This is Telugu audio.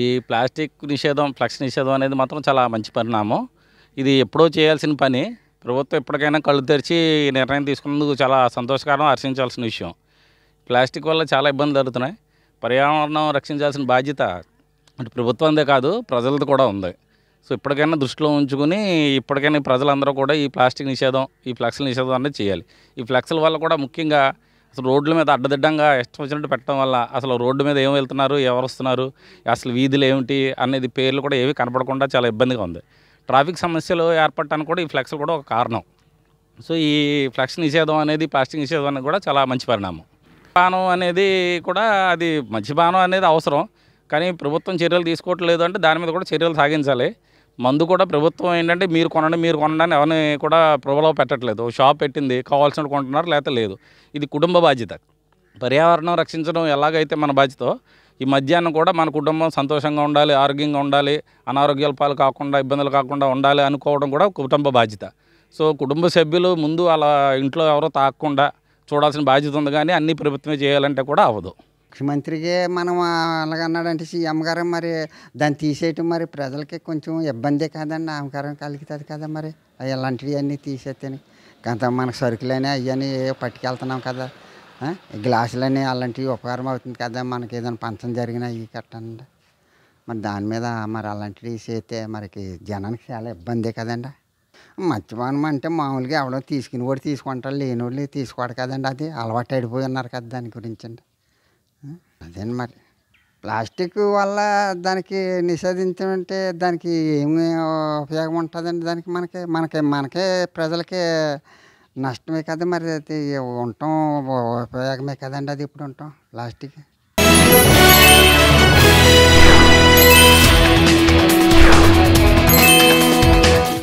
ఈ ప్లాస్టిక్ నిషేధం ఫ్లెక్స్ నిషేధం అనేది మాత్రం చాలా మంచి పరిణామం ఇది ఎప్పుడో చేయాల్సిన పని ప్రభుత్వం ఎప్పటికైనా కళ్ళు తెరిచి నిర్ణయం తీసుకున్నందుకు చాలా సంతోషకరం హర్షించాల్సిన విషయం ప్లాస్టిక్ వల్ల చాలా ఇబ్బందులు జరుగుతున్నాయి పర్యావరణం రక్షించాల్సిన బాధ్యత అంటే ప్రభుత్వందే కాదు ప్రజలది కూడా ఉంది సో ఇప్పటికైనా దృష్టిలో ఉంచుకుని ఇప్పటికైనా ప్రజలందరూ కూడా ఈ ప్లాస్టిక్ నిషేధం ఈ ఫ్లెక్స్ల నిషేధం అనేది చేయాలి ఈ ఫ్లెక్సల్ వల్ల కూడా ముఖ్యంగా అసలు రోడ్ల మీద అడ్డదిడ్డంగా ఇష్టం వచ్చినట్టు పెట్టడం వల్ల అసలు రోడ్డు మీద ఏం వెళ్తున్నారు ఎవరు వస్తున్నారు అసలు వీధులు ఏమిటి అనేది పేర్లు కూడా ఏవి కనపడకుండా చాలా ఇబ్బందిగా ఉంది ట్రాఫిక్ సమస్యలు ఏర్పడటానికి కూడా ఈ ఫ్లెక్స్ కూడా ఒక కారణం సో ఈ ఫ్లెక్స్ నిషేధం అనేది ప్లాస్టిక్ నిషేధం అనేది కూడా చాలా మంచి పరిణామం బాణం అనేది కూడా అది మంచి బాణం అనేది అవసరం కానీ ప్రభుత్వం చర్యలు తీసుకోవట్లేదు అంటే దాని మీద కూడా చర్యలు సాగించాలి మందు కూడా ప్రభుత్వం ఏంటంటే మీరు కొనండి మీరు కొనడానికి ఎవరిని కూడా ప్రభులో పెట్టట్లేదు షాప్ పెట్టింది కావాల్సినట్టు కొంటున్నారు లేకపోతే లేదు ఇది కుటుంబ బాధ్యత పర్యావరణం రక్షించడం ఎలాగైతే మన బాధ్యత ఈ మధ్యాహ్నం కూడా మన కుటుంబం సంతోషంగా ఉండాలి ఆరోగ్యంగా ఉండాలి అనారోగ్యాల పాలు కాకుండా ఇబ్బందులు కాకుండా ఉండాలి అనుకోవడం కూడా కుటుంబ బాధ్యత సో కుటుంబ సభ్యులు ముందు అలా ఇంట్లో ఎవరో తాకకుండా చూడాల్సిన బాధ్యత ఉంది కానీ అన్ని ప్రభుత్వమే చేయాలంటే కూడా అవ్వదు ముఖ్యమంత్రికే మనం అలాగన్నాడంటే సీఎం గారు మరి దాన్ని తీసేయటం మరి ప్రజలకి కొంచెం ఇబ్బందే కదండి ఆమకారం కలుగుతుంది కదా మరి ఇలాంటివి అన్నీ తీసేస్తే కొంత మనకు సరుకులని అవన్నీ పట్టుకెళ్తున్నాం కదా గ్లాసులని అలాంటివి ఉపకారం అవుతుంది కదా మనకి ఏదైనా పంచం జరిగినా అవి కట్టండి మరి దాని మీద మరి అలాంటివి చేస్తే మనకి జనానికి చాలా ఇబ్బందే కదండి మద్యపానం అంటే మామూలుగా ఎవడో తీసుకుని కూడా తీసుకుంటారు లేని వాళ్ళు తీసుకోవడం కదండి అది అలవాటు అయిపోయి ఉన్నారు కదా దాని గురించి అండి అదేండి మరి ప్లాస్టిక్ వల్ల దానికి నిషేధించమంటే దానికి ఏమి ఉపయోగం ఉంటుందండి దానికి మనకి మనకి మనకే ప్రజలకే నష్టమే కదా మరి అది ఉండటం ఉపయోగమే కదండి అది ఇప్పుడు ఉండటం ప్లాస్టిక్